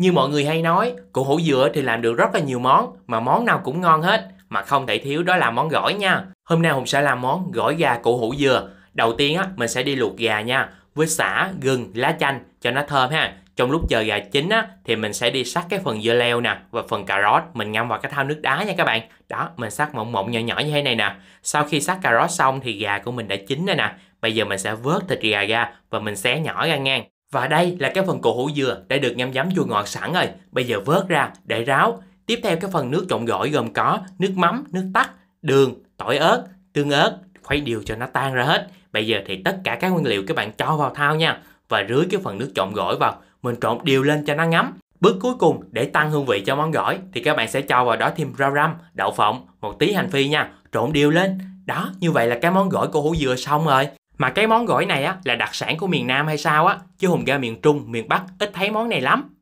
Như mọi người hay nói, củ hủ dừa thì làm được rất là nhiều món, mà món nào cũng ngon hết, mà không thể thiếu đó là món gỏi nha. Hôm nay Hùng sẽ làm món gỏi gà củ hủ dừa. Đầu tiên á, mình sẽ đi luộc gà nha, với xả, gừng, lá chanh cho nó thơm ha. Trong lúc chờ gà chín á, thì mình sẽ đi sắc cái phần dưa leo nè và phần cà rốt mình ngâm vào cái thau nước đá nha các bạn. Đó, mình sắc mỏng mỏng nhỏ nhỏ như thế này nè. Sau khi sắc cà rốt xong thì gà của mình đã chín rồi nè. Bây giờ mình sẽ vớt thịt gà ra và mình xé nhỏ ra ngang. Và đây là cái phần cổ hủ dừa đã được nhắm giấm chua ngọt sẵn rồi. Bây giờ vớt ra để ráo. Tiếp theo cái phần nước trộn gỏi gồm có nước mắm, nước tắc, đường, tỏi ớt, tương ớt, khuấy đều cho nó tan ra hết. Bây giờ thì tất cả các nguyên liệu các bạn cho vào thao nha và rưới cái phần nước trộn gỏi vào, mình trộn đều lên cho nó ngấm. Bước cuối cùng để tăng hương vị cho món gỏi thì các bạn sẽ cho vào đó thêm rau răm, đậu phộng, một tí hành phi nha, trộn đều lên. Đó, như vậy là cái món gỏi của hủ dừa xong rồi. Mà cái món gỏi này á là đặc sản của miền Nam hay sao á, chứ Hùng ra miền Trung, miền Bắc ít thấy món này lắm.